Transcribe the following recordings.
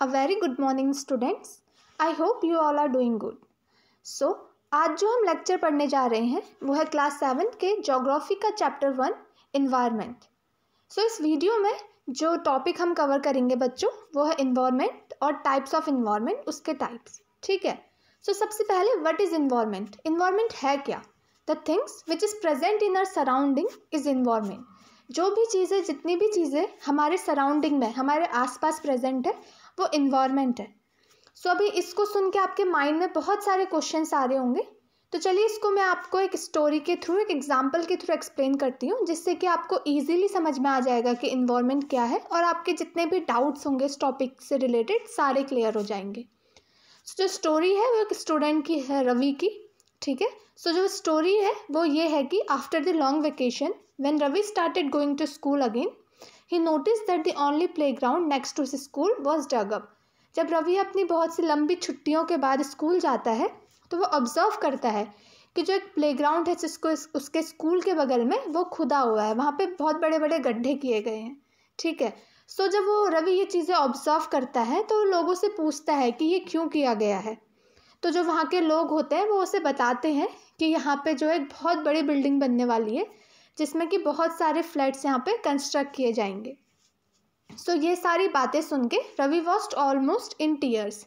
A very good morning students I hope you all are doing good so आज जो हम lecture पढ़ने जा रहे हैं वो है क्लास सेवन्थ के जोग्राफी का चैप्टर वन इन्वायरमेंट सो इस वीडियो में जो टॉपिक हम कवर करेंगे बच्चों वो है इन्वायरमेंट और टाइप्स ऑफ इन्वायरमेंट उसके टाइप्स ठीक है सो so, सबसे पहले वट इज़ इन्वायरमेंट इन्वायरमेंट है क्या the things which is present in our surrounding is environment जो भी चीज़ें जितनी भी चीज़ें हमारे सराउंडिंग में हमारे आसपास प्रेजेंट है वो इन्वायरमेंट है सो so, अभी इसको सुन के आपके माइंड में बहुत सारे क्वेश्चन आ रहे होंगे तो चलिए इसको मैं आपको एक स्टोरी के थ्रू एक एग्जाम्पल के थ्रू एक्सप्लेन करती हूँ जिससे कि आपको ईजिली समझ में आ जाएगा कि इन्वायरमेंट क्या है और आपके जितने भी डाउट्स होंगे इस टॉपिक से रिलेटेड सारे क्लियर हो जाएंगे सो so, जो स्टोरी है वो एक स्टूडेंट की है रवि की ठीक है सो जो स्टोरी है वो ये है कि after the long vacation when Ravi started going to school again he notice that the only playground next to school was dug up जब रवि अपनी बहुत सी लंबी छुट्टियों के बाद स्कूल जाता है तो वो ऑब्ज़र्व करता है कि जो एक प्ले ग्राउंड है जिसको उसके स्कूल के बगल में वो खुदा हुआ है वहाँ पे बहुत बड़े बड़े गड्ढे किए गए हैं ठीक है सो जब वो रवि ये चीज़ें ऑब्ज़र्व करता है तो लोगों से पूछता है कि ये क्यों किया गया है तो जो वहाँ के लोग होते हैं वो उसे बताते हैं कि यहाँ पे जो है बहुत बड़ी बिल्डिंग बनने वाली है जिसमें कि बहुत सारे फ्लैट्स यहाँ पे कंस्ट्रक्ट किए जाएंगे सो so, ये सारी बातें सुन के Ravi was almost in tears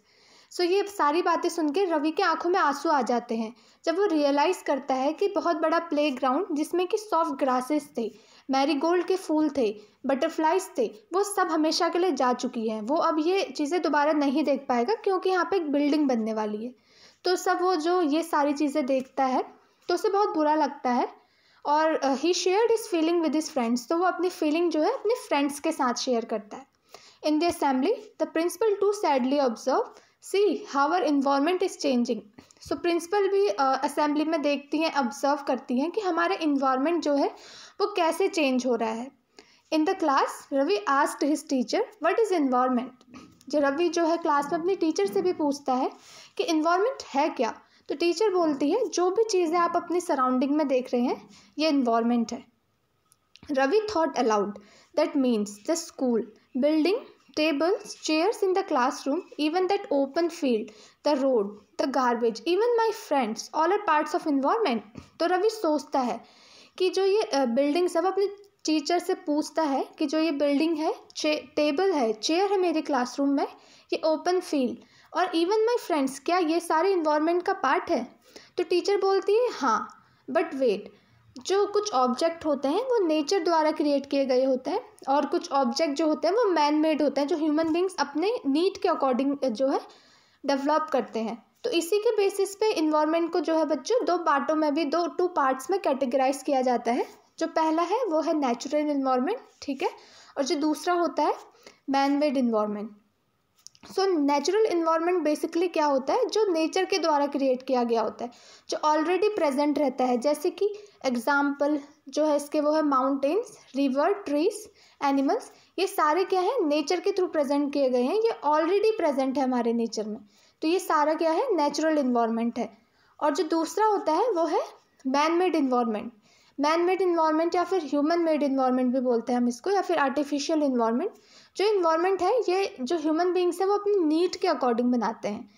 so ये सारी बातें सुन के रवि के आंखों में आंसू आ जाते हैं जब वो रियलाइज़ करता है कि बहुत बड़ा प्ले ग्राउंड जिसमें कि सॉफ्ट ग्रासेस थे मैरीगोल्ड के फूल थे बटरफ्लाइज थे वो सब हमेशा के लिए जा चुकी है वो अब ये चीज़ें दोबारा नहीं देख पाएगा क्योंकि यहाँ पे एक बिल्डिंग बनने वाली है तो सब वो जो ये सारी चीज़ें देखता है तो उसे बहुत बुरा लगता है और he share is feeling with his friends तो वो अपनी फीलिंग जो है अपने फ्रेंड्स के साथ शेयर करता है in the assembly the principal to sadly observe see how our environment is changing so principal भी असेंबली uh, में देखती हैं ऑब्जर्व करती हैं कि हमारे इन्वायरमेंट जो है वो कैसे चेंज हो रहा है in the class Ravi asked his teacher what is environment जो रवि जो है क्लास में अपनी टीचर से भी पूछता है कि इन्वायरमेंट है क्या तो टीचर बोलती है जो भी चीज़ें आप अपनी सराउंडिंग में देख रहे हैं ये इन्वामेंट है Ravi thought aloud that means the school building chairs in the classroom even that open field the road the garbage even my friends all are parts of environment. तो रवि सोचता है कि जो ये बिल्डिंग सब अपने टीचर से पूछता है कि जो ये बिल्डिंग है टेबल है चेयर है मेरे क्लासरूम में ये ओपन फील्ड और इवन माई फ्रेंड्स क्या ये सारे इन्वामेंट का पार्ट है तो टीचर बोलती है हाँ बट वेट जो कुछ ऑब्जेक्ट होते हैं वो नेचर द्वारा क्रिएट किए गए होते हैं और कुछ ऑब्जेक्ट जो होते हैं वो मैन मेड होते हैं जो ह्यूमन बींग्स अपने नीड के अकॉर्डिंग जो है डेवलप करते हैं तो इसी के बेसिस पे इन्वामेंट को जो है बच्चों दो पार्टों में भी दो टू पार्ट्स में कैटेगराइज किया जाता है जो पहला है वो है नेचुरल इन्वामेंट ठीक है और जो दूसरा होता है man made environment so natural environment basically क्या होता है जो नेचर के द्वारा क्रिएट किया गया होता है जो ऑलरेडी प्रेजेंट रहता है जैसे कि एग्जाम्पल जो है इसके वो है माउंटेन्स रिवर ट्रीज एनिमल्स ये सारे क्या है नेचर के थ्रू प्रेजेंट किए गए हैं ये ऑलरेडी प्रेजेंट है हमारे नेचर में तो ये सारा क्या है नेचुरल इन्वायरमेंट है और जो दूसरा होता है वो है man made environment man made environment या फिर ह्यूमन मेड इन्वायरमेंट भी बोलते हैं हम इसको या फिर आर्टिफिशियल इन्वायरमेंट जो इन्वायरमेंट है ये जो ह्यूमन बींग्स है वो अपनी नीड के अकॉर्डिंग बनाते हैं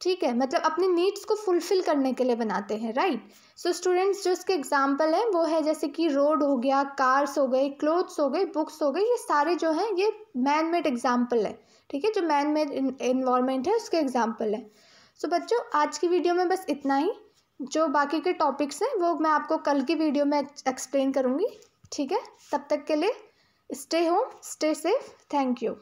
ठीक है मतलब अपनी नीड्स को फुलफ़िल करने के लिए बनाते हैं राइट सो स्टूडेंट्स जो इसके एग्जाम्पल हैं वो है जैसे कि रोड हो गया कार्स हो गए क्लोथ्स हो गए बुक्स हो गए ये सारे जो हैं ये मैन मेड एग्जाम्पल है ठीक है जो मैन मेड इन्वायरमेंट है उसके एग्जाम्पल है सो so, बच्चों आज की वीडियो में बस इतना ही जो बाकी के टॉपिक्स हैं वो मैं आपको कल की वीडियो में एक्सप्लेन करूँगी ठीक है तब तक के लिए stay home stay safe thank you